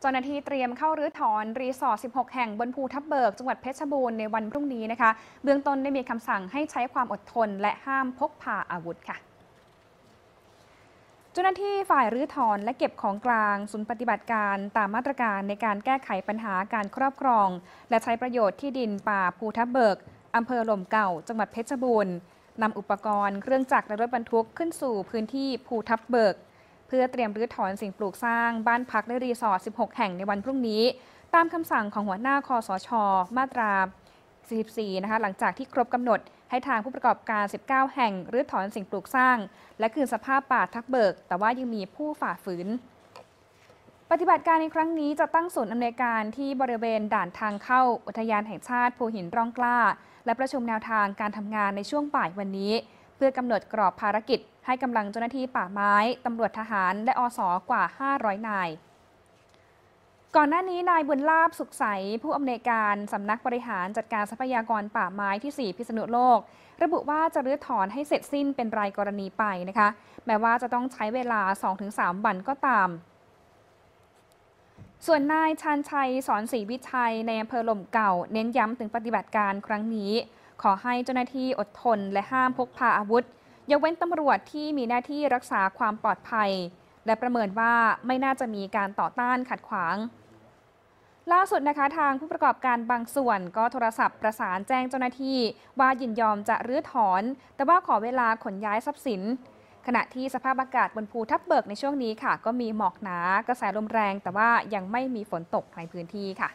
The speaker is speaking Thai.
เจ้าหน้าที่เตรียมเข้ารื้อถอน รีสอร์ท16 แห่งบนภูทับเบิก จังหวัดเพชรบูรณ์ในวันพรุ่งนี้นะคะ เบื้องต้นได้มีคำสั่งให้ใช้ความอดทน และห้ามพกพาอาวุธค่ะเจ้าหน้าที่ฝ่ายรื้อถอนและเก็บของกลางศูนย์ปฏิบัติการตามมาตรการในการแก้ไขปัญหาการครอบครอง และใช้ประโยชน์ที่ดินป่าภูทับเบิกอำเภอหล่มเก่าจังหวัดเพชรบูรณ์นำอุปกรณ์เครื่องจักรและรถบรรทุกขึ้นสู่พื้นที่ภูทับเบิกเพื่อเตรียมรื้อถอนสิ่งปลูกสร้าง บ้านพักและรีสอร์ท 16 แห่งในวันพรุ่งนี้ ตามคำสั่งของหัวหน้าคอสช มาตรา 44 นะคะหลังจากที่ครบกำหนดให้ทางผู้ประกอบการ 19 แห่ง รื้อถอนสิ่งปลูกสร้าง และคืนสภาพป่าทักเบิก แต่ว่ายังมีผู้ฝ่าฝืน ปฏิบัติการในครั้งนี้จะตั้งศูนย์อำนวยการที่บริเวณด่านทางเข้าอุทยานแห่งชาติภูหินร่องกล้า และประชุมแนวทางการทำงานในช่วงบ่ายวันนี้ เพื่อกำหนดกรอบภารกิจให้กำลังเจ้าหน้าที่ป่าไม้ ตำรวจทหาร และอสอกว่า 500 นาย ก่อนหน้านี้นายบุญลาบ สุขใส ผู้อำนวยการสำนักบริหารจัดการทรัพยากรป่าไม้ที่ 4 พิษณุโลก ระบุว่าจะรื้อถอนให้เสร็จสิ้นเป็นรายกรณีไปนะคะแม้ว่าจะต้องใช้เวลา 2-3วันก็ตาม ส่วนนายชานชัยสอนศรีวิชัยในอำเภอหล่มเก่าเน้นย้ำถึงปฏิบัติการครั้งนี้ ขอให้เจ้าหน้าที่อดทน และห้ามพกพาอาวุธยกเว้นตำรวจที่มีหน้าที่รักษาความปลอดภัย และประเมินว่าไม่น่าจะมีการต่อต้านขัดขวาง ล่าสุดนะคะทางผู้ประกอบการบางส่วนก็โทรศัพท์ประสานแจ้งเจ้าหน้าที่ว่ายินยอมจะรื้อถอน แต่ว่าขอเวลาขนย้ายทรัพย์สิน ขณะที่สภาพอากาศบนภูทับเบิกในช่วงนี้ค่ะ ก็มีหมอกหนากระแสลมแรง แต่ว่ายังไม่มีฝนตกในพื้นที่ค่ะ